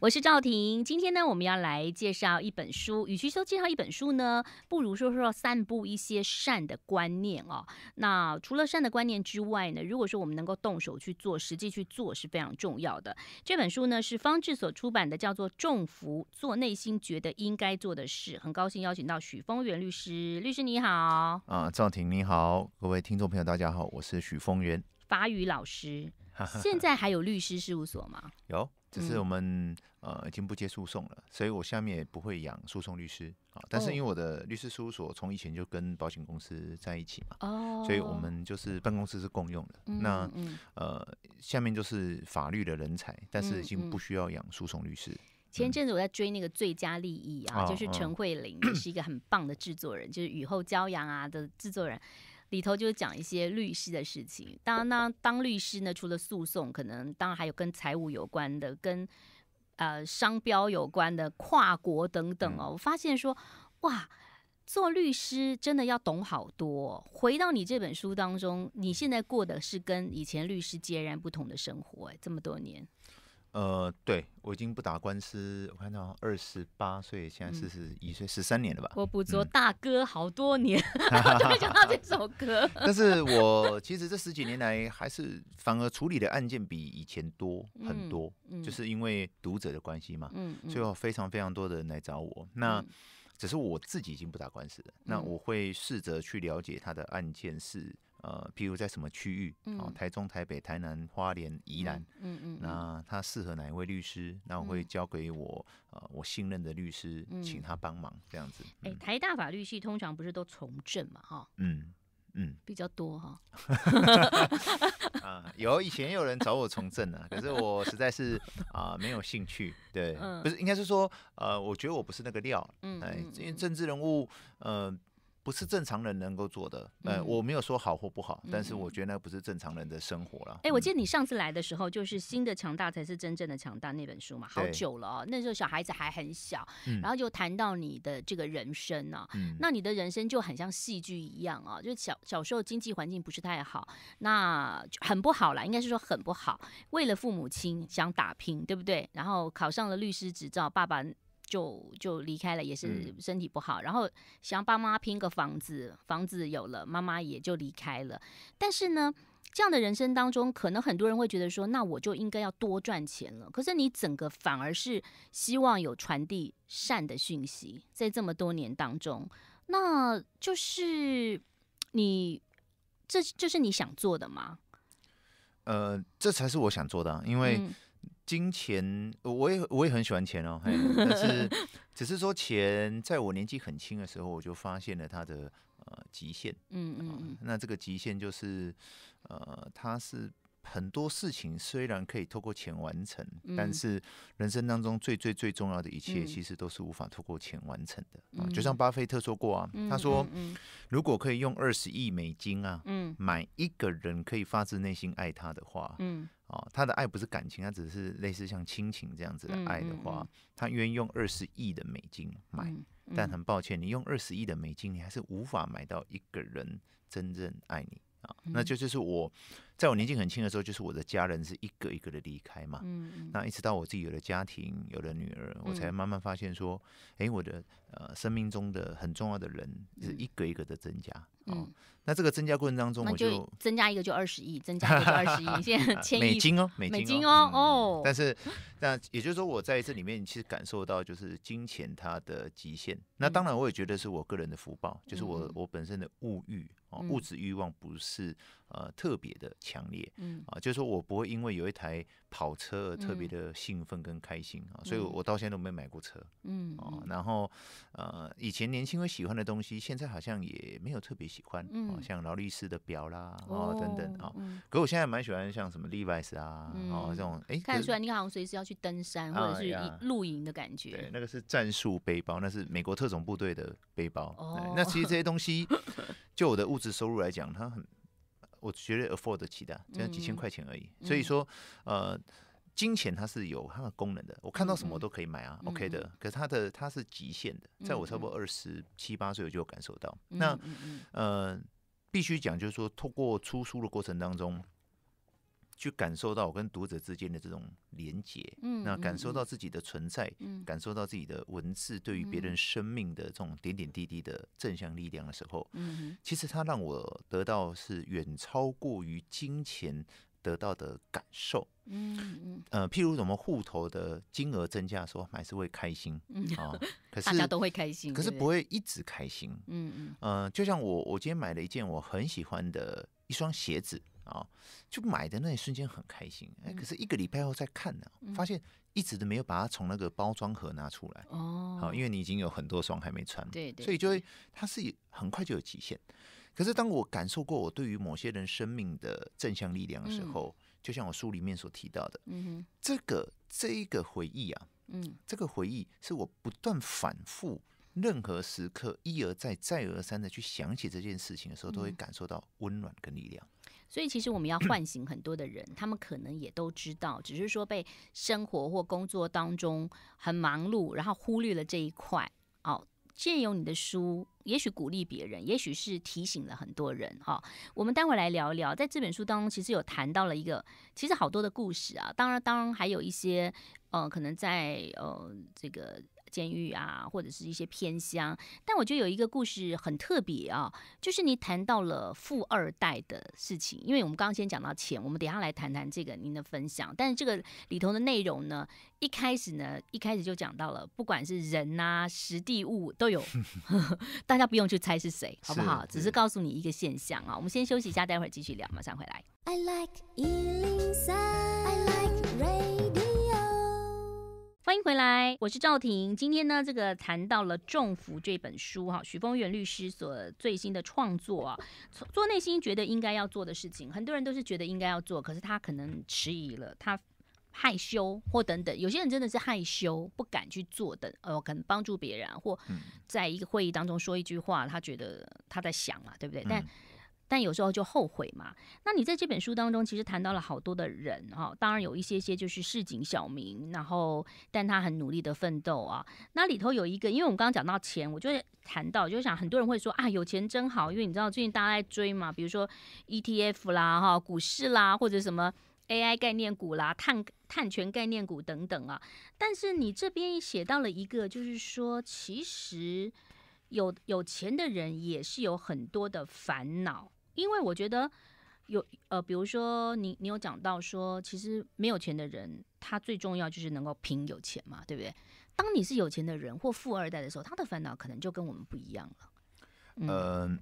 我是赵婷，今天呢，我们要来介绍一本书。与其说介绍一本书呢，不如说说散布一些善的观念哦。那除了善的观念之外呢，如果说我们能够动手去做，实际去做是非常重要的。这本书呢，是方志所出版的，叫做《重福》，做内心觉得应该做的事。很高兴邀请到许丰源律师，律师你好。啊，赵婷你好，各位听众朋友大家好，我是许丰源，法语老师。现在还有律师事务所吗？有，这是我们。呃，已经不接诉讼了，所以我下面也不会养诉讼律师啊。但是因为我的律师事务所从以前就跟保险公司在一起嘛，哦，所以我们就是办公室是共用的。那呃，下面就是法律的人才，但是已经不需要养诉讼律师。前阵子我在追那个《最佳利益》啊，就是陈慧琳、玲是一个很棒的制作人，就是《雨后骄阳》啊的制作人，里头就是讲一些律师的事情。当那当律师呢，除了诉讼，可能当然还有跟财务有关的，跟呃，商标有关的跨国等等哦，我发现说，哇，做律师真的要懂好多。回到你这本书当中，你现在过的是跟以前律师截然不同的生活，这么多年。呃，对我已经不打官司。我看到二十八岁，现在四十一岁十三年了吧？我捕捉大哥好多年，就 讲到这首歌。但是我其实这十几年来，还是反而处理的案件比以前多很多，就是因为读者的关系嘛。所以非常非常多的人来找我。那只是我自己已经不打官司了。那我会试着去了解他的案件是。呃，譬如在什么区域啊？台中、台北、台南、花莲、宜兰，嗯嗯，那他适合哪一位律师？那我会交给我呃我信任的律师，请他帮忙这样子。哎，台大法律系通常不是都从政嘛？哈，嗯嗯，比较多哈。啊，有以前有人找我从政呢，可是我实在是啊没有兴趣。对，不是应该是说呃，我觉得我不是那个料。嗯，哎，因为政治人物，嗯。不是正常人能够做的，呃，我没有说好或不好，但是我觉得那不是正常人的生活了。哎，我记得你上次来的时候，就是新的强大才是真正的强大那本书嘛，好久了哦，那时候小孩子还很小，然后就谈到你的这个人生呢，那你的人生就很像戏剧一样哦，就是小小时候经济环境不是太好，那很不好了，应该是说很不好，为了父母亲想打拼，对不对？然后考上了律师执照，爸爸。就就离开了，也是身体不好。然后想帮妈妈拼个房子，房子有了，妈妈也就离开了。但是呢，这样的人生当中，可能很多人会觉得说，那我就应该要多赚钱了。可是你整个反而是希望有传递善的讯息，在这么多年当中，那就是你这这是你想做的吗？呃，这才是我想做的，因为。金钱，我也我也很喜欢钱哦，但是 只是说钱，在我年纪很轻的时候，我就发现了它的呃极限。嗯嗯嗯，那这个极限就是呃，它是。很多事情虽然可以透过钱完成，但是人生当中最最最重要的一切，其实都是无法透过钱完成的。啊，就像巴菲特说过啊，他说，如果可以用二十亿美金啊，买一个人可以发自内心爱他的话，啊，他的爱不是感情，他只是类似像亲情这样子的爱的话，他愿意用二十亿的美金买，但很抱歉，你用二十亿的美金，你还是无法买到一个人真正爱你啊。那就就是我。在我年纪很轻的时候，就是我的家人是一个一个的离开嘛，那一直到我自己有了家庭、有了女儿，我才慢慢发现说，哎，我的呃生命中的很重要的人是一个一个的增加。那这个增加过程当中，我就增加一个就二十亿，增加一个二十亿，现在千亿美金哦，美金哦，哦。但是，那也就是说，我在这里面其实感受到就是金钱它的极限。那当然，我也觉得是我个人的福报，就是我我本身的物欲哦，物质欲望不是呃特别的强烈，嗯啊，就是说我不会因为有一台跑车而特别的兴奋跟开心啊，所以我到现在都没买过车，嗯啊，然后呃以前年轻会喜欢的东西，现在好像也没有特别。喜。喜欢，像劳力士的表啦，哦等等啊。可我现在蛮喜欢像什么 Levi's 啊，哦这种哎，看出来你好像随时要去登山或者是露营的感觉。对，那个是战术背包，那是美国特种部队的背包。哦，那其实这些东西，就我的物质收入来讲，它很，我觉得 afford 得起的，只要几千块钱而已。所以说，呃。金钱它是有它的功能的，我看到什么都可以买啊，OK 的。可是它的它是极限的，在我差不多二十七八岁我就感受到。那呃，必须讲就是说，通过出书的过程当中，去感受到我跟读者之间的这种连结，那感受到自己的存在，感受到自己的文字对于别人生命的这种点点滴滴的正向力量的时候，其实它让我得到是远超过于金钱。得到的感受，嗯嗯，呃，譬如我们户头的金额增加，说还是会开心，啊，可是大家都会开心，可是不会一直开心，嗯嗯，呃，就像我，我今天买了一件我很喜欢的一双鞋子啊，就买的那一瞬间很开心，哎，可是一个礼拜后再看呢，发现一直都没有把它从那个包装盒拿出来哦，好，因为你已经有很多双还没穿，对对，所以就会它是很快就有极限。可是当我感受过我对于某些人生命的正向力量的时候，就像我书里面所提到的，这个这一个回忆啊，嗯，这个回忆是我不断反复，任何时刻一而再再而三的去想起这件事情的时候，都会感受到温暖跟力量。所以其实我们要唤醒很多的人，他们可能也都知道，只是说被生活或工作当中很忙碌，然后忽略了这一块，哦。借由你的书，也许鼓励别人，也许是提醒了很多人。哈，我们待会来聊一聊，在这本书当中，其实有谈到了一个，其实好多的故事啊。当然，当然还有一些，呃，可能在呃这个。监狱啊，或者是一些偏乡，但我觉得有一个故事很特别啊，就是你谈到了富二代的事情。因为我们刚刚先讲到钱，我们等下来谈谈这个您的分享。但是这个里头的内容呢，一开始呢，一开始就讲到了，不管是人啊、实地物都有，大家不用去猜是谁，好不好？只是告诉你一个现象啊。我们先休息一下，待会儿继续聊，马上回来。I like I like radio. 欢迎回来，我是赵婷。今天呢，这个谈到了《重福》这本书，哈，许峰远律师所最新的创作啊，做内心觉得应该要做的事情，很多人都是觉得应该要做，可是他可能迟疑了，他害羞或等等，有些人真的是害羞，不敢去做的，呃，可能帮助别人或在一个会议当中说一句话，他觉得他在想嘛，对不对？但但有时候就后悔嘛。那你在这本书当中，其实谈到了好多的人哈，当然有一些些就是市井小民，然后但他很努力的奋斗啊。那里头有一个，因为我们刚刚讲到钱，我就谈到，就想很多人会说啊，有钱真好，因为你知道最近大家在追嘛，比如说 E T F 啦哈，股市啦，或者什么 A I 概念股啦，碳碳权概念股等等啊。但是你这边写到了一个，就是说其实有有钱的人也是有很多的烦恼。因为我觉得有呃，比如说你你有讲到说，其实没有钱的人，他最重要就是能够凭有钱嘛，对不对？当你是有钱的人或富二代的时候，他的烦恼可能就跟我们不一样了。嗯，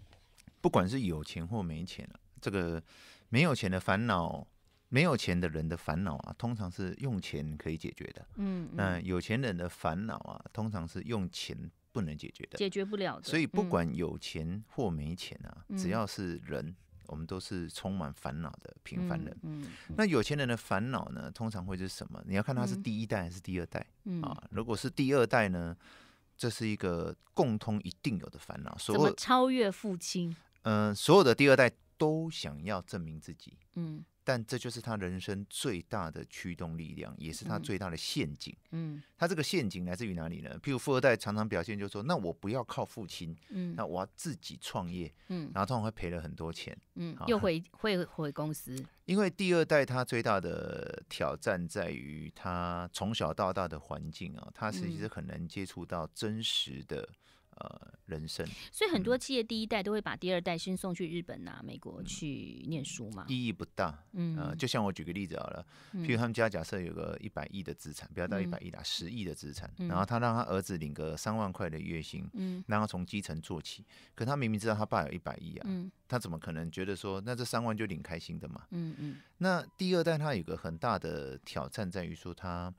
不管是有钱或没钱，这个没有钱的烦恼，没有钱的人的烦恼啊，通常是用钱可以解决的。嗯，那有钱人的烦恼啊，通常是用钱。不能解决的，解决不了的。所以不管有钱或没钱啊，只要是人，我们都是充满烦恼的平凡人。嗯，那有钱人的烦恼呢，通常会是什么？你要看他是第一代还是第二代啊？如果是第二代呢，这是一个共通一定有的烦恼。所有超越父亲，嗯，所有的第二代都想要证明自己。嗯。但这就是他人生最大的驱动力量，也是他最大的陷阱。嗯，他这个陷阱来自于哪里呢？譬如富二代常常表现就说：“那我不要靠父亲，嗯，那我要自己创业，嗯，然后通常会赔了很多钱，嗯，又回会回公司。因为第二代他最大的挑战在于他从小到大的环境啊，他其实很难接触到真实的。”呃，人生，所以很多企业第一代都会把第二代先送去日本呐、美国去念书嘛，意义不大。嗯，呃，就像我举个例子好了，譬如他们家假设有个一百亿的资产，不要到一百亿啦，十亿的资产，然后他让他儿子领个三万块的月薪，嗯，让他从基层做起。可他明明知道他爸有一百亿啊，嗯，他怎么可能觉得说那这三万就领开心的嘛？嗯嗯，那第二代他有个很大的挑战在于说他。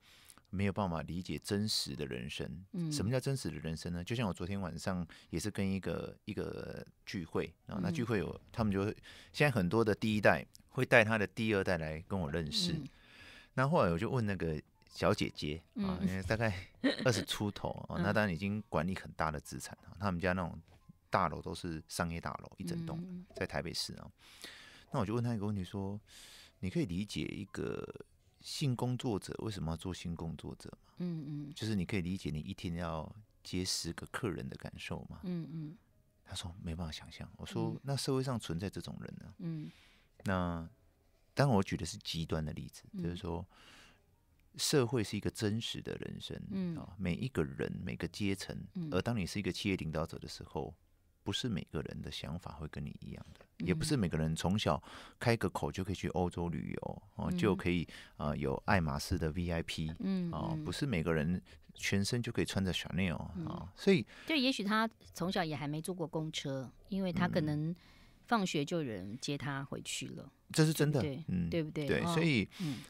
没有办法理解真实的人生。嗯，什么叫真实的人生呢？就像我昨天晚上也是跟一个一个聚会，啊，那聚会有他们就现在很多的第一代会带他的第二代来跟我认识。嗯。那后来我就问那个小姐姐啊，因为大概 二十出头啊，那当然已经管理很大的资产啊，他们家那种大楼都是商业大楼，一整栋在台北市啊。那我就问她一个问题说：，你可以理解一个？性工作者为什么要做性工作者嘛？嗯嗯，就是你可以理解你一天要接十个客人的感受嘛？嗯嗯，他说没办法想象。我说那社会上存在这种人呢？嗯，那当然我举的是极端的例子，就是说社会是一个真实的人生啊，每一个人每个阶层，而当你是一个企业领导者的时候。不是每个人的想法会跟你一样的，也不是每个人从小开个口就可以去欧洲旅游，哦，就可以啊有爱马仕的 VIP，嗯，哦，不是每个人全身就可以穿着小内袄啊，所以就也许他从小也还没坐过公车，因为他可能。放学就有人接他回去了，这是真的，嗯，对不对？对，所以，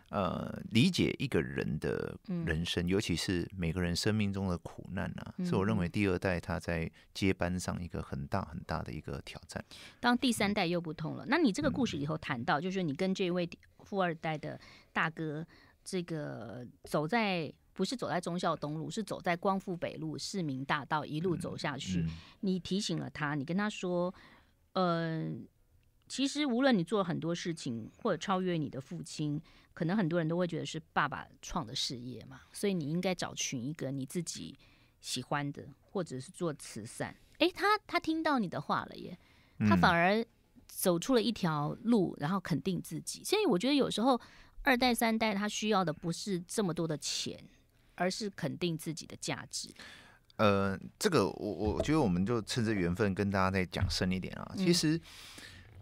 呃，理解一个人的人生，尤其是每个人生命中的苦难啊，是我认为第二代他在接班上一个很大很大的一个挑战。当第三代又不同了，那你这个故事里头谈到，就是你跟这位富二代的大哥，这个走在不是走在忠孝东路，是走在光复北路、市民大道一路走下去，你提醒了他，你跟他说。呃，其实无论你做很多事情，或者超越你的父亲，可能很多人都会觉得是爸爸创的事业嘛，所以你应该找寻一个你自己喜欢的，或者是做慈善。诶，他他听到你的话了耶，他反而走出了一条路，然后肯定自己。所以我觉得有时候二代三代他需要的不是这么多的钱，而是肯定自己的价值。呃，这个我我觉得我们就趁着缘分跟大家再讲深一点啊。其实，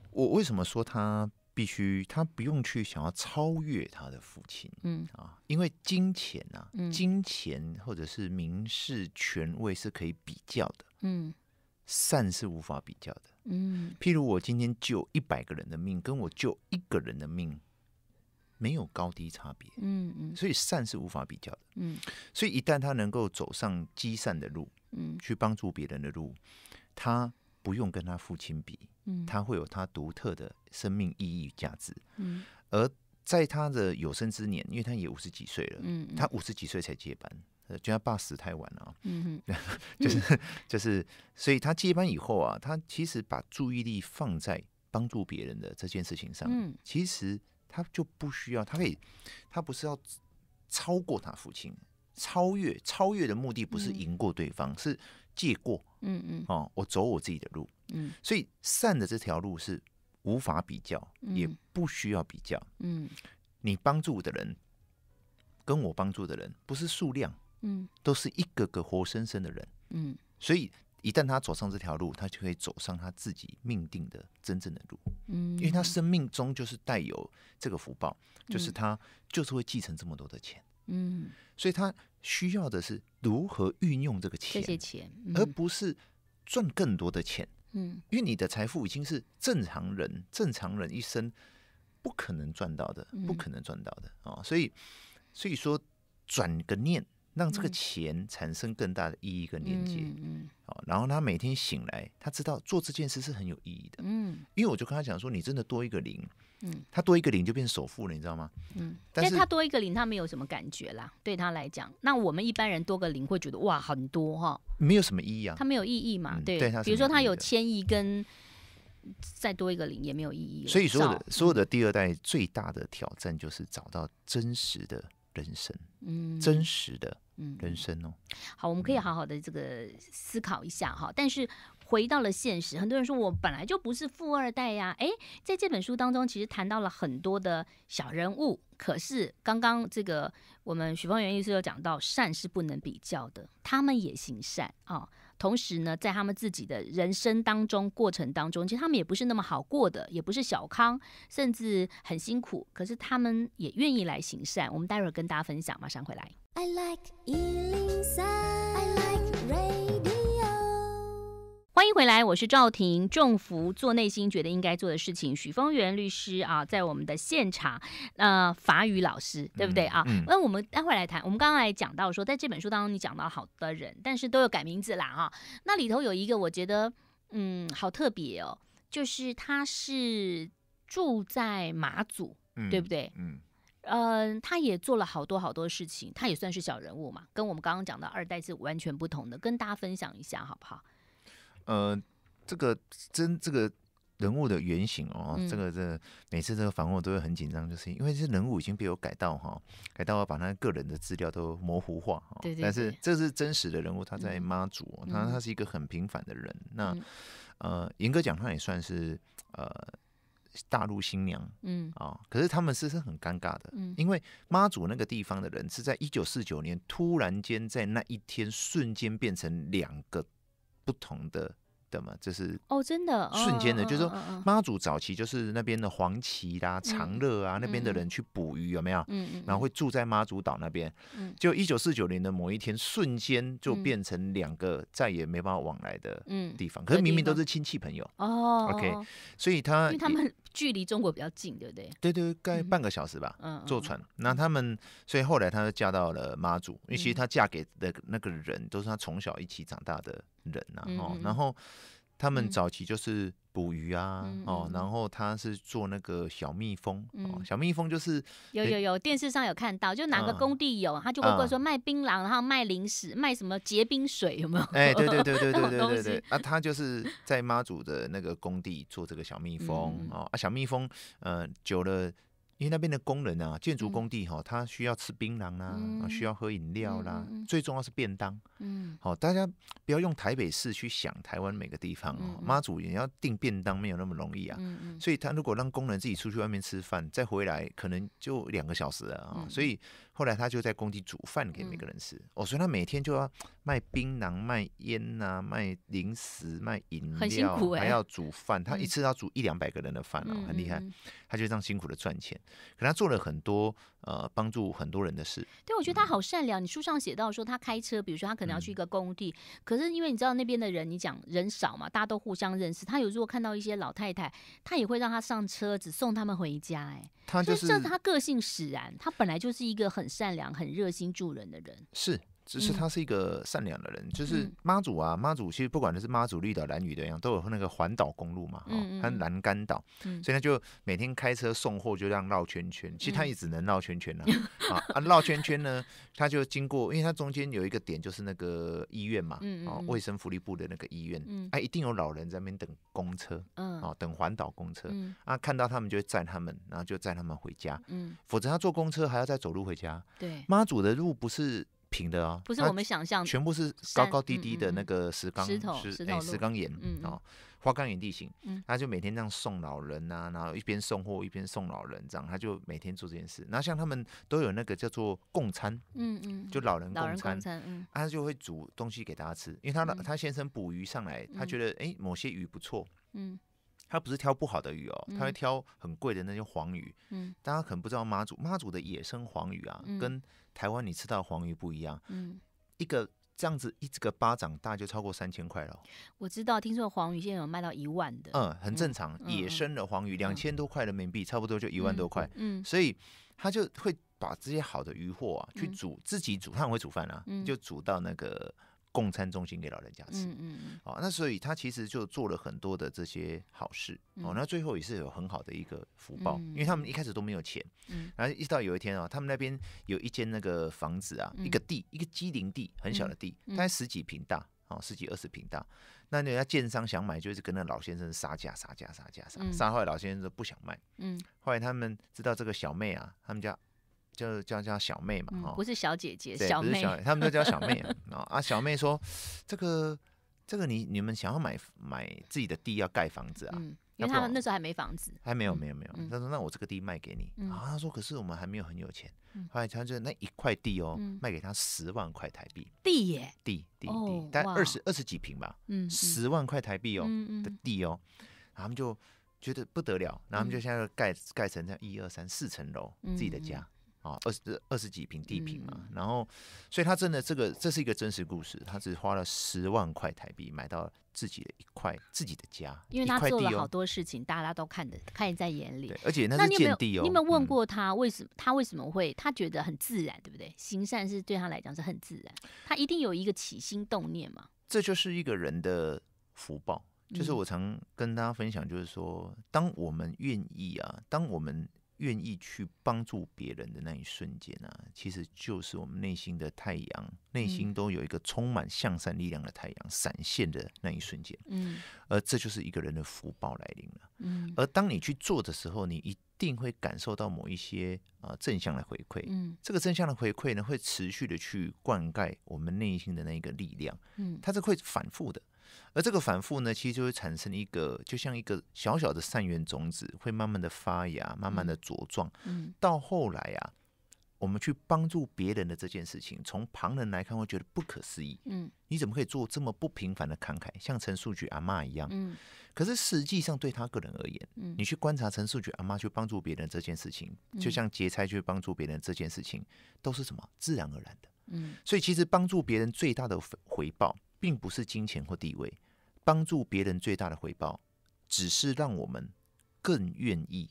我为什么说他必须他不用去想要超越他的父亲，嗯啊，因为金钱啊，金钱或者是民事权位是可以比较的，嗯，善是无法比较的，嗯，譬如我今天救一百个人的命，跟我救一个人的命。没有高低差别，嗯嗯，所以善是无法比较的，嗯，所以一旦他能够走上积善的路，嗯，去帮助别人的路，他不用跟他父亲比，嗯，他会有他独特的生命意义与价值，嗯，而在他的有生之年，因为他也五十几岁了，嗯，他五十几岁才接班，呃，觉得爸死太晚了，嗯哼，就是就是，所以他接班以后啊，他其实把注意力放在帮助别人的这件事情上，嗯，其实。他就不需要，他可以，他不是要超过他父亲，超越超越的目的不是赢过对方，是借过，嗯嗯，哦，我走我自己的路，嗯，所以善的这条路是无法比较，也不需要比较，嗯，你帮助的人跟我帮助的人不是数量，嗯，都是一个个活生生的人，嗯，所以。一旦他走上这条路，他就会走上他自己命定的真正的路。嗯，因为他生命中就是带有这个福报，就是他就是会继承这么多的钱。嗯，所以他需要的是如何运用这个钱，而不是赚更多的钱。嗯，因为你的财富已经是正常人正常人一生不可能赚到的，不可能赚到的啊。所以，所以说转个念。让这个钱产生更大的意义跟连接，嗯好，然后他每天醒来，他知道做这件事是很有意义的。嗯，因为我就跟他讲说，你真的多一个零，嗯，他多一个零就变首富了，你知道吗？嗯，但是他多一个零，他没有什么感觉啦，对他来讲，那我们一般人多个零会觉得哇，很多哈，没有什么意义啊，他没有意义嘛，对，比如说他有千亿跟再多一个零也没有意义。所有的所有的第二代最大的挑战就是找到真实的人生，嗯，真实的。嗯，人生哦，好，我们可以好好的这个思考一下哈。但是回到了现实，很多人说我本来就不是富二代呀。哎，在这本书当中，其实谈到了很多的小人物。可是刚刚这个我们许方元律师有讲到，善是不能比较的，他们也行善啊。同时呢，在他们自己的人生当中、过程当中，其实他们也不是那么好过的，也不是小康，甚至很辛苦。可是他们也愿意来行善。我们待会儿跟大家分享，马上回来。I like I like radio. 欢迎回来，我是赵婷。众福做内心觉得应该做的事情。许峰源律师啊，在我们的现场，呃，法语老师，对不对啊？嗯。那我们待会来谈。我们刚刚也讲到说，在这本书当中，你讲到好的人，但是都有改名字啦啊。那里头有一个，我觉得嗯，好特别哦，就是他是住在马祖，对不对？嗯。嗯，他也做了好多好多事情，他也算是小人物嘛，跟我们刚刚讲到二代是完全不同的，跟大家分享一下好不好？呃，这个真这个人物的原型哦，这个这每次这个访问我都会很紧张，就是因为这人物已经被我改到哈，改到我把他个人的资料都模糊化哈。对对。但是这是真实的人物，他在妈祖，他他是一个很平凡的人。那呃，严格讲，他也算是呃大陆新娘，嗯啊，可是他们是是很尴尬的，因为妈祖那个地方的人是在一九四九年突然间在那一天瞬间变成两个。不同的的嘛，这是哦，真的瞬间的，就是说妈祖早期就是那边的黄岐啦、长乐啊，那边的人去捕鱼有没有？嗯嗯，然后会住在妈祖岛那边。嗯，就一九四九年的某一天，瞬间就变成两个再也没办法往来的地方。可是明明都是亲戚朋友哦。OK，所以他因为他们距离中国比较近，对不对？对对，大概半个小时吧。嗯，坐船。那他们所以后来她嫁到了妈祖，因为其实她嫁给的那个人都是她从小一起长大的。人呐，哦，然后他们早期就是捕鱼啊，哦，然后他是做那个小蜜蜂，哦，小蜜蜂就是有有有电视上有看到，就哪个工地有，他就会过说卖槟榔，然后卖零食，卖什么结冰水有没有？哎，对对对对对 对，啊，他就是在妈祖的那个工地做这个小蜜蜂，哦，啊，小蜜蜂，嗯，久了。因为那边的工人啊，建筑工地哈，他需要吃槟榔啦，需要喝饮料啦，最重要是便当。嗯，好，大家不要用台北市去想台湾每个地方哦。妈祖也要订便当，没有那么容易啊。嗯嗯。所以他如果让工人自己出去外面吃饭，再回来可能就两个小时啊。所以。后来他就在工地煮饭给每个人吃哦，所以他每天就要卖槟榔、卖烟呐、卖零食、卖饮料，还要煮饭。他一次要煮一两百个人的饭啊，很厉害。他就这样辛苦的赚钱，可他做了很多呃帮助很多人的事。对，我觉得他好善良。你书上写到说他开车，比如说他可能要去一个工地，可是因为你知道那边的人，你讲人少嘛，大家都互相认识。他有时候看到一些老太太，他也会让她上车子送他们回家。哎，他就是这是他个性使然，他本来就是一个很。善良、很热心助人的人是。只是他是一个善良的人，就是妈祖啊，妈祖其实不管他是妈祖绿岛蓝女的样，都有那个环岛公路嘛，他南竿岛，所以他就每天开车送货就这样绕圈圈。其实他也只能绕圈圈啦，啊，绕圈圈呢，他就经过，因为他中间有一个点就是那个医院嘛，哦，卫生福利部的那个医院，啊，一定有老人在那边等公车，哦，等环岛公车，啊，看到他们就会载他们，然后就载他们回家，嗯，否则他坐公车还要再走路回家，对，妈祖的路不是。平的啊，不是我们想象，全部是高高低低的那个石缸，石头石头岩啊，花岗岩地形。他就每天这样送老人呐，然后一边送货一边送老人，这样他就每天做这件事。那像他们都有那个叫做共餐，嗯嗯，就老人共餐，嗯，他就会煮东西给大家吃，因为他的他先生捕鱼上来，他觉得哎某些鱼不错，嗯。他不是挑不好的鱼哦，他会挑很贵的那些黄鱼。嗯，大家可能不知道妈祖，妈祖的野生黄鱼啊，跟台湾你吃到黄鱼不一样。嗯，一个这样子，一个巴掌大就超过三千块了。我知道，听说黄鱼现在有卖到一万的。嗯，很正常，野生的黄鱼两千多块人民币，差不多就一万多块。嗯，所以他就会把这些好的鱼货啊，去煮自己煮，他会煮饭啊，就煮到那个。供餐中心给老人家吃，嗯嗯哦，那所以他其实就做了很多的这些好事，哦，那最后也是有很好的一个福报，因为他们一开始都没有钱，嗯，然后一直到有一天啊，他们那边有一间那个房子啊，一个地，一个机灵地，很小的地，大概十几平大，哦，十几二十平大，那人家建商想买，就是跟那老先生杀价，杀价，杀价，杀，杀坏老先生说不想卖，嗯，后来他们知道这个小妹啊，他们家。就叫叫小妹嘛，不是小姐姐，小妹，不是小，他们都叫小妹。啊。啊，小妹说：“这个，这个你你们想要买买自己的地要盖房子啊？因为他们那时候还没房子。”“还没有，没有，没有。”他说：“那我这个地卖给你。”啊，他说：“可是我们还没有很有钱。”后来他就那一块地哦，卖给他十万块台币。地耶？地，地，地，但二十二十几平吧。嗯，十万块台币哦的地哦，他们就觉得不得了，然后他们就现在盖盖成这样一二三四层楼自己的家。啊，二十二十几平地平嘛，然后，所以他真的这个这是一个真实故事，他只花了十万块台币买到自己的一块自己的家，因为他做了好多事情，大家都看得看在眼里。对，而且那是见地哦。你有没有问过他为什么他为什么会他觉得很自然，对不对？行善是对他来讲是很自然，他一定有一个起心动念嘛。这就是一个人的福报，就是我常跟大家分享，就是说，当我们愿意啊，当我们。愿意去帮助别人的那一瞬间呢，其实就是我们内心的太阳，内心都有一个充满向善力量的太阳闪现的那一瞬间。嗯，而这就是一个人的福报来临了。嗯，而当你去做的时候，你一定会感受到某一些啊正向的回馈。嗯，这个正向的回馈呢，会持续的去灌溉我们内心的那一个力量。嗯，它是会反复的。而这个反复呢，其实就会产生一个，就像一个小小的善缘种子，会慢慢的发芽，慢慢的茁壮。嗯，到后来啊，我们去帮助别人的这件事情，从旁人来看会觉得不可思议。嗯，你怎么可以做这么不平凡的慷慨，像陈述菊阿妈一样？嗯，可是实际上对他个人而言，你去观察陈述菊阿妈去帮助别人这件事情，就像劫差去帮助别人这件事情，都是什么？自然而然的。嗯，所以其实帮助别人最大的回报。并不是金钱或地位，帮助别人最大的回报，只是让我们更愿意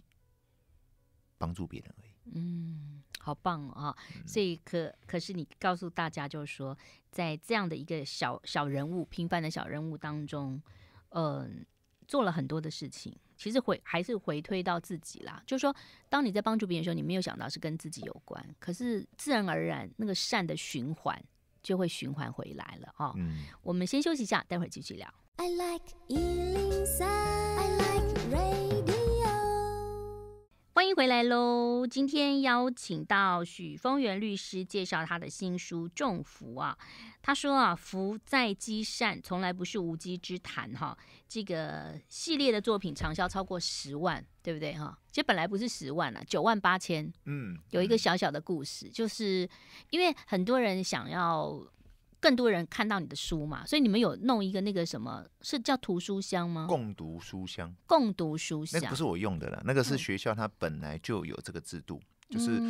帮助别人而已。嗯，好棒啊！所以可可是你告诉大家，就是说，在这样的一个小小人物、平凡的小人物当中，嗯，做了很多的事情。其实回还是回推到自己啦，就是说，当你在帮助别人的时候，你没有想到是跟自己有关，可是自然而然那个善的循环。就会循环回来了哦。嗯，我们先休息一下，待会儿继续聊。I like 103, I like radio. 回来喽！今天邀请到许丰源律师介绍他的新书《重福》啊。他说啊，福在积善，从来不是无稽之谈哈。这个系列的作品畅销超过十万，对不对哈？其实本来不是十万啊，九万八千。嗯，有一个小小的故事，就是因为很多人想要。更多人看到你的书嘛，所以你们有弄一个那个什么是叫图书箱吗？共读书箱。共读书箱，那不是我用的了，那个是学校它本来就有这个制度，就是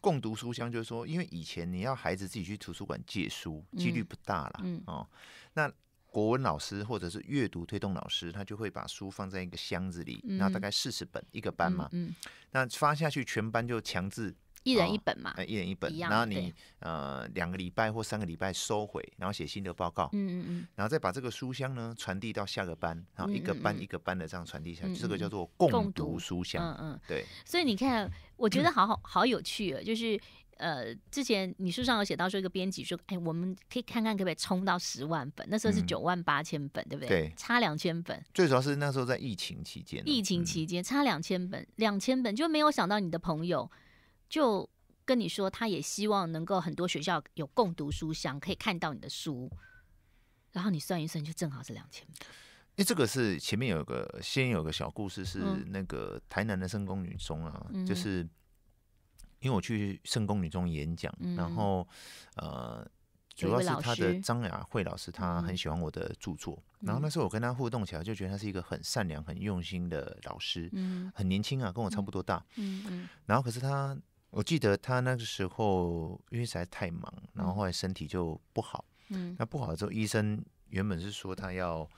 共读书箱，就是说，因为以前你要孩子自己去图书馆借书，几率不大了，哦，那国文老师或者是阅读推动老师，他就会把书放在一个箱子里，那大概四十本一个班嘛，嗯，那发下去全班就强制。一人一本嘛，一人一本，然后你呃两个礼拜或三个礼拜收回，然后写心得报告，嗯嗯嗯，然后再把这个书箱呢传递到下个班，然后一个班一个班的这样传递下去，这个叫做共读书箱，嗯嗯，对。所以你看，我觉得好好好有趣啊，就是呃之前你书上有写到说一个编辑说，哎，我们可以看看可不可以冲到十万本，那时候是九万八千本，对不对？对，差两千本。最主要是那时候在疫情期间，疫情期间差两千本，两千本就没有想到你的朋友。就跟你说，他也希望能够很多学校有共读书箱，可以看到你的书，然后你算一算，就正好是两千那这个是前面有个先有个小故事，是那个台南的圣公女中啊，就是因为我去圣公女中演讲，然后呃，主要是他的张雅慧老师，他很喜欢我的著作，然后那时候我跟他互动起来，就觉得他是一个很善良、很用心的老师，嗯，很年轻啊，跟我差不多大，嗯嗯，然后可是他。我记得他那个时候因为实在太忙，然后后来身体就不好。嗯。那不好的之后，医生原本是说他要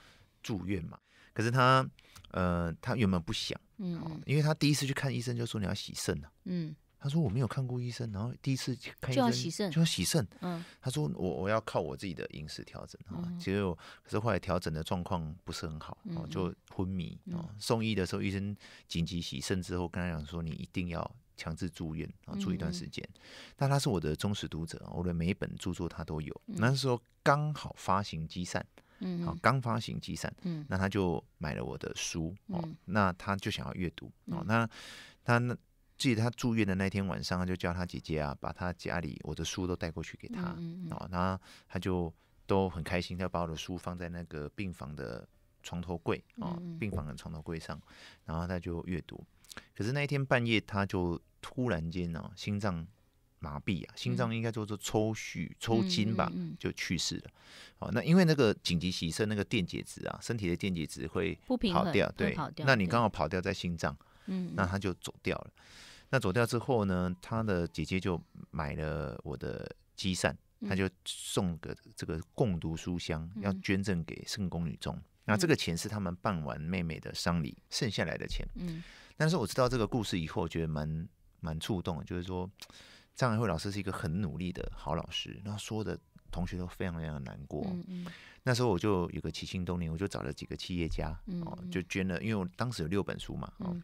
住院嘛，可是他呃他原本不想。嗯。因为他第一次去看医生就说你要洗肾了。嗯。他说我没有看过医生，然后第一次看医生就要洗肾，就要洗肾。嗯。他说我我要靠我自己的饮食调整，啊，结果可是后来调整的状况不是很好，啊，就昏迷。啊。送医的时候，医生紧急洗肾之后，跟他讲说你一定要。强制住院啊，住一段时间。但他是我的忠实读者，我的每一本著作他都有。那时候刚好发行积善，好，刚发行积善，那他就买了我的书哦。那他就想要阅读哦。那他那记得他住院的那天晚上，他就叫他姐姐啊，把他家里我的书都带过去给他。哦，那他就都很开心，他把我的书放在那个病房的床头柜哦，病房的床头柜上，然后他就阅读。可是那一天半夜，他就突然间呢，心脏麻痹啊，心脏应该叫做抽搐、抽筋吧，就去世了。好，那因为那个紧急洗肾，那个电解质啊，身体的电解质会跑掉，对，那你刚好跑掉在心脏，嗯，那他就走掉了。那走掉之后呢，他的姐姐就买了我的积善，他就送个这个共读书箱，要捐赠给圣宫女中。那这个钱是他们办完妹妹的丧礼剩下来的钱，嗯。但是我知道这个故事以后，我觉得蛮蛮触动，就是说张爱慧老师是一个很努力的好老师，然后说的同学都非常非常难过。那时候我就有个七星动念，我就找了几个企业家哦，就捐了，因为我当时有六本书嘛，哦。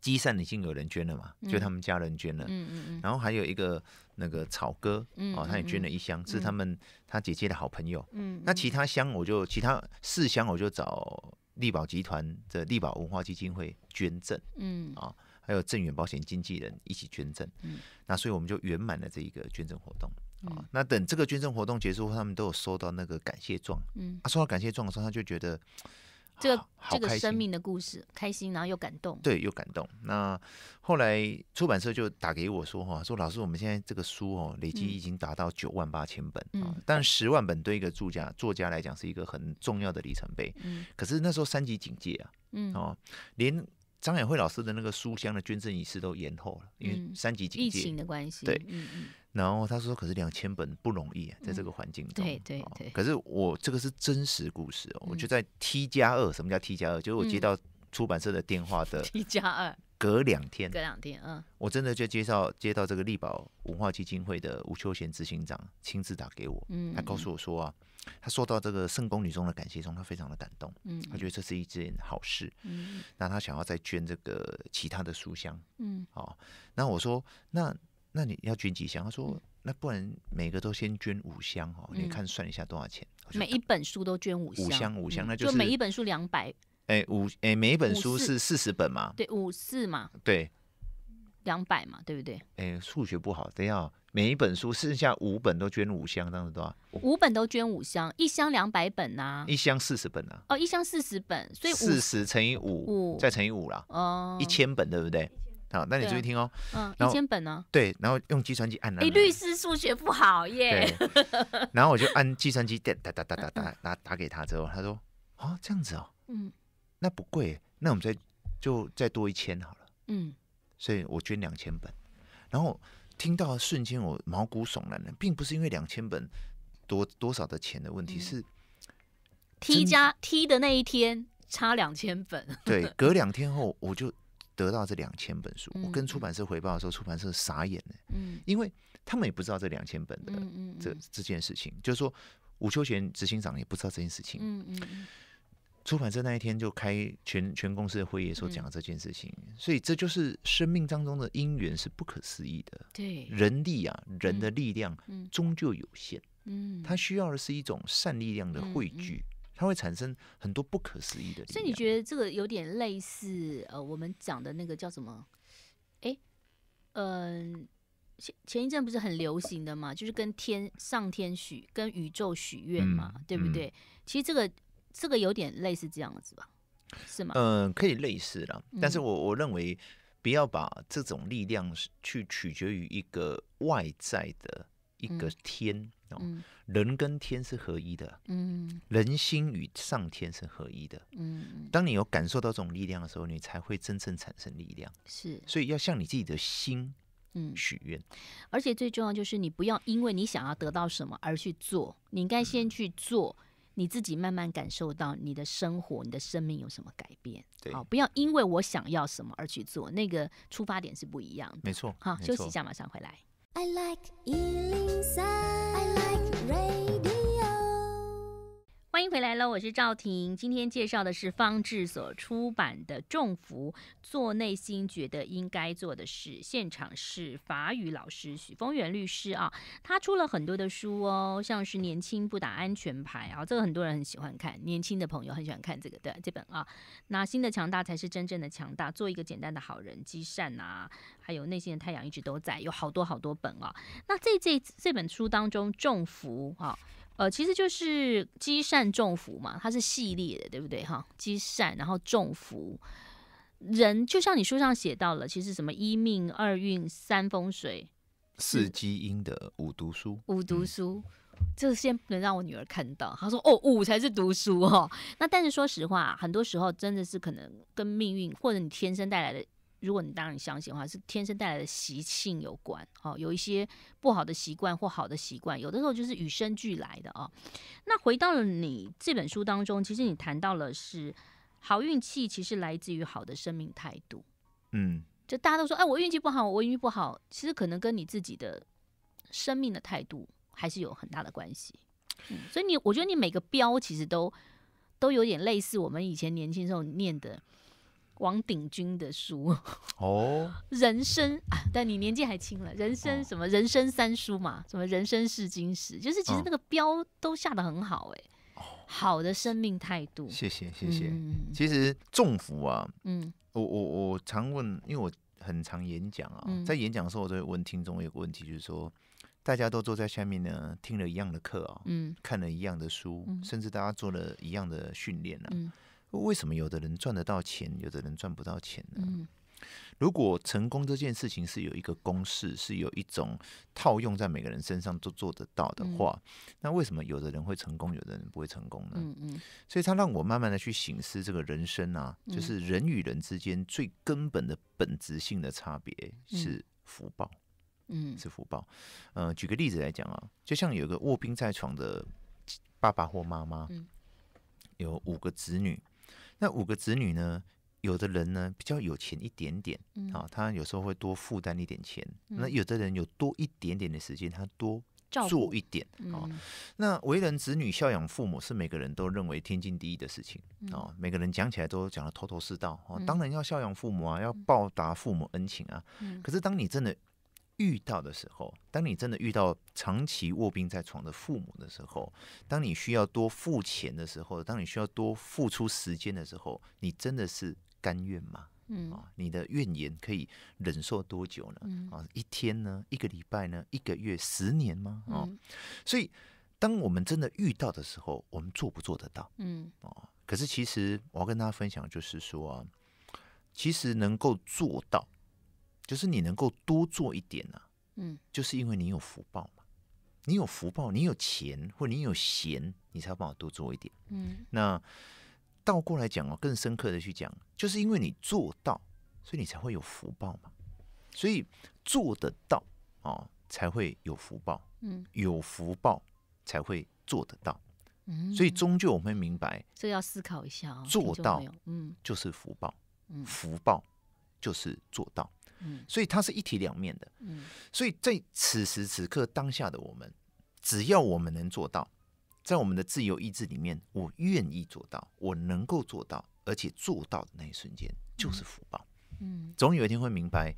积善已经有人捐了嘛，就他们家人捐了，嗯嗯，然后还有一个那个草哥哦，他也捐了一箱，是他们他姐姐的好朋友，嗯，那其他箱我就其他四箱我就找。力宝集团的力宝文化基金会捐赠，嗯，啊，还有正远保险经纪人一起捐赠，嗯，那所以我们就圆满了这一个捐赠活动，啊，那等这个捐赠活动结束，他们都有收到那个感谢状，嗯，啊，收到感谢状的时候，他就觉得。这个这个生命的故事，开心，然后又感动。对，又感动。那后来出版社就打给我说：“哈，说老师，我们现在这个书哦，累积已经达到九万八千本嗯，但十万本对一个作家作家来讲是一个很重要的里程碑。嗯，可是那时候三级警戒啊，嗯，哦，连张雅慧老师的那个书香的捐赠仪式都延后了，因为三级警戒。疫情的关系。对，嗯嗯。然后他说：“可是两千本不容易，在这个环境中。”对对对。可是我这个是真实故事哦。我就在 T 加二，什么叫 T 加二？就是我接到出版社的电话的。T 加二。隔两天。隔两天，嗯。我真的就介绍接到这个立宝文化基金会的吴秋贤执行长亲自打给我，他告诉我说啊，他受到这个圣宫女中的感谢中，他非常的感动，嗯，他觉得这是一件好事，嗯，那他想要再捐这个其他的书香，嗯，好，那我说那。那你要捐几箱？他说：“那不然每个都先捐五箱哦，你看算一下多少钱。”每一本书都捐五箱，五箱，五箱那就是每一本书两百。哎五哎，每一本书是四十本嘛？对，五四嘛？对，两百嘛？对不对？哎，数学不好，得要每一本书剩下五本都捐五箱，样子多少？五本都捐五箱，一箱两百本呐，一箱四十本呐。哦，一箱四十本，所以四十乘以五，五再乘以五啦，哦，一千本，对不对？好，那你注意听哦。嗯，一千本呢？对，然后用计算机按。哎，律师数学不好耶。然后我就按计算机电哒哒哒哒哒，打打给他之后，他说：“哦，这样子哦，嗯，那不贵，那我们再就再多一千好了。”嗯，所以我捐两千本。然后听到瞬间我毛骨悚然的，并不是因为两千本多多少的钱的问题，是 T 加 T 的那一天差两千本。对，隔两天后我就。得到这两千本书，我跟出版社回报的时候，出版社傻眼呢，因为他们也不知道这两千本的这这件事情，就是说，吴秋贤执行长也不知道这件事情。嗯嗯出版社那一天就开全全公司的会议，说讲了这件事情，所以这就是生命当中的因缘是不可思议的。对人力啊，人的力量终究有限。嗯，他需要的是一种善力量的汇聚。它会产生很多不可思议的所以你觉得这个有点类似呃，我们讲的那个叫什么？哎，嗯，前前一阵不是很流行的嘛，就是跟天上天许跟宇宙许愿嘛，对不对？其实这个这个有点类似这样子吧，是吗？嗯，可以类似了，但是我我认为不要把这种力量去取决于一个外在的。一个天，人跟天是合一的。嗯，人心与上天是合一的。嗯，当你有感受到这种力量的时候，你才会真正产生力量。是，所以要向你自己的心，嗯，许愿。而且最重要就是，你不要因为你想要得到什么而去做，你应该先去做，你自己慢慢感受到你的生活、你的生命有什么改变。好，不要因为我想要什么而去做，那个出发点是不一样的。没错。好，休息一下，马上回来。I like Ealing sun. I like radio. 欢迎回来喽，我是赵婷。今天介绍的是方志所出版的《重福》，做内心觉得应该做的事。现场是法语老师许峰源律师啊，他出了很多的书哦，像是《年轻不打安全牌》啊，这个很多人很喜欢看，年轻的朋友很喜欢看这个对这本啊。那心的强大才是真正的强大，做一个简单的好人，积善啊，还有内心的太阳一直都在，有好多好多本啊。那在这这本书当中，《重福》啊。呃，其实就是积善重福嘛，它是系列的，对不对哈？积善然后重福，人就像你书上写到了，其实什么一命二运三风水，四积阴德五读书。五读书，这先不能让我女儿看到，她说哦五才是读书哦。”那但是说实话，很多时候真的是可能跟命运或者你天生带来的。如果你当然相信的话，是天生带来的习性有关。哦，有一些不好的习惯或好的习惯，有的时候就是与生俱来的哦。那回到了你这本书当中，其实你谈到了是好运气，其实来自于好的生命态度。嗯，就大家都说，哎，我运气不好，我运气不好，其实可能跟你自己的生命的态度还是有很大的关系。所以你，我觉得你每个标其实都都有点类似我们以前年轻时候念的。王鼎钧的书哦，人生，但你年纪还轻了，人生什么人生三书嘛，什么人生是金石，就是其实那个标都下的很好哎，好的生命态度，谢谢谢谢。其实重福啊，嗯，我我我常问，因为我很常演讲啊，在演讲的时候，我都会问听众一个问题，就是说大家都坐在下面呢，听了一样的课啊，嗯，看了一样的书，甚至大家做了一样的训练啊。为什么有的人赚得到钱，有的人赚不到钱呢？如果成功这件事情是有一个公式，是有一种套用在每个人身上都做得到的话，那为什么有的人会成功，有的人不会成功呢？嗯嗯，所以他让我慢慢的去醒思这个人生啊，就是人与人之间最根本的本质性的差别是福报，嗯，是福报。呃，举个例子来讲啊，就像有一个卧病在床的爸爸或妈妈，有五个子女。那五个子女呢？有的人呢比较有钱一点点啊，他有时候会多负担一点钱。那有的人有多一点点的时间，他多做一点啊。那为人子女孝养父母是每个人都认为天经地义的事情啊。每个人讲起来都讲的头头是道啊。当然要孝养父母啊，要报答父母恩情啊。可是当你真的遇到的时候，当你真的遇到长期卧病在床的父母的时候，当你需要多付钱的时候，当你需要多付出时间的时候，你真的是甘愿吗？嗯啊，你的怨言可以忍受多久呢？啊，一天呢？一个礼拜呢？一个月？十年吗？哦，所以当我们真的遇到的时候，我们做不做得到？嗯，哦，可是其实我要跟大家分享，就是说啊，其实能够做到。就是你能够多做一点啊，嗯，就是因为你有福报嘛，你有福报，你有钱或你有闲，你才帮我多做一点，嗯。那倒过来讲哦，更深刻的去讲，就是因为你做到，所以你才会有福报嘛，所以做得到哦，才会有福报，嗯，有福报才会做得到，所以终究我们明白，这要思考一下啊，做到，嗯，就是福报，嗯，福报。就是做到，嗯，所以它是一体两面的，嗯，所以在此时此刻当下的我们，只要我们能做到，在我们的自由意志里面，我愿意做到，我能够做到，而且做到的那一瞬间就是福报，嗯，总有一天会明白，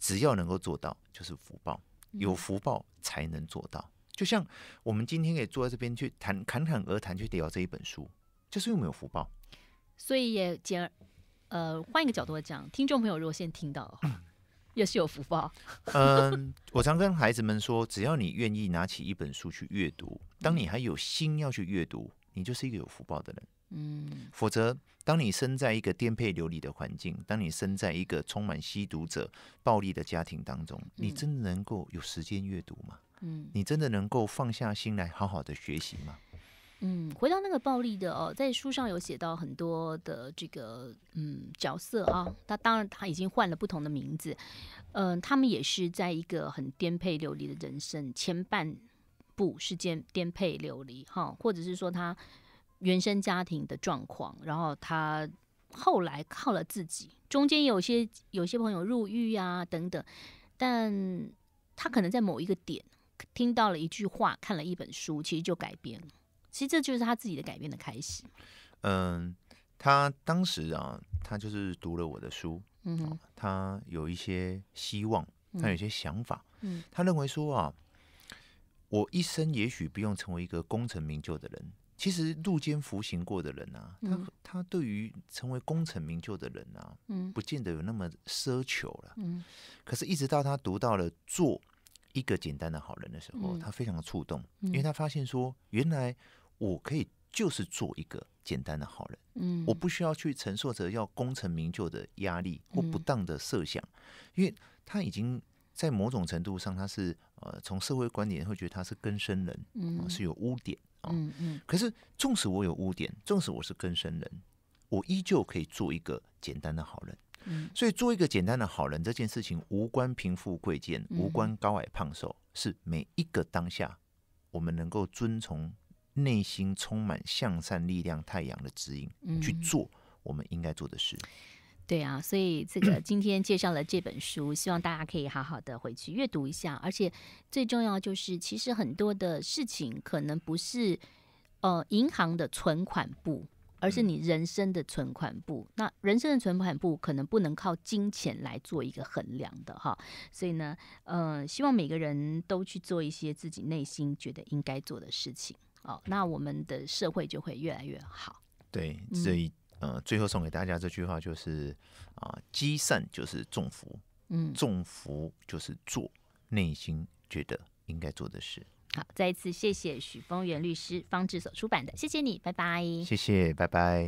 只要能够做到就是福报，有福报才能做到。就像我们今天可以坐在这边去谈侃侃而谈去聊这一本书，就是因为有福报，所以也简呃，换一个角度来讲，听众朋友如果现在听到，的话，也是有福报。嗯，我常跟孩子们说，只要你愿意拿起一本书去阅读，当你还有心要去阅读，你就是一个有福报的人。嗯，否则，当你生在一个颠沛流离的环境，当你生在一个充满吸毒者、暴力的家庭当中，你真的能够有时间阅读吗？嗯，你真的能够放下心来，好好的学习吗？嗯，回到那个暴力的哦，在书上有写到很多的这个嗯角色啊，他当然他已经换了不同的名字，嗯，他们也是在一个很颠沛流离的人生，前半部是颠颠沛流离哈，或者是说他原生家庭的状况，然后他后来靠了自己，中间有些有些朋友入狱啊等等，但他可能在某一个点听到了一句话，看了一本书，其实就改变了。其实这就是他自己的改变的开始。嗯，他当时啊，他就是读了我的书，嗯他有一些希望，他有些想法，嗯，他认为说啊，我一生也许不用成为一个功成名就的人。其实入监服刑过的人啊，他他对于成为功成名就的人啊，嗯，不见得有那么奢求了，嗯。可是，一直到他读到了“做一个简单的好人”的时候，他非常的触动，因为他发现说，原来。我可以就是做一个简单的好人，嗯，我不需要去承受着要功成名就的压力或不当的设想，因为他已经在某种程度上，他是呃，从社会观点会觉得他是根生人，嗯，是有污点，嗯嗯。可是纵使我有污点，纵使我是根生人，我依旧可以做一个简单的好人，所以做一个简单的好人这件事情，无关贫富贵贱，无关高矮胖瘦，是每一个当下我们能够遵从。内心充满向善力量，太阳的指引去做我们应该做的事。对啊，所以这个今天介绍了这本书，希望大家可以好好的回去阅读一下。而且最重要就是，其实很多的事情可能不是呃银行的存款簿，而是你人生的存款簿。那人生的存款簿可能不能靠金钱来做一个衡量的哈。所以呢，嗯，希望每个人都去做一些自己内心觉得应该做的事情。哦，那我们的社会就会越来越好。对，所以呃，最后送给大家这句话就是啊，积善就是重福，嗯，重福就是做内心觉得应该做的事。好，再一次谢谢许峰源律师、方志所出版的，谢谢你，拜拜。谢谢，拜拜。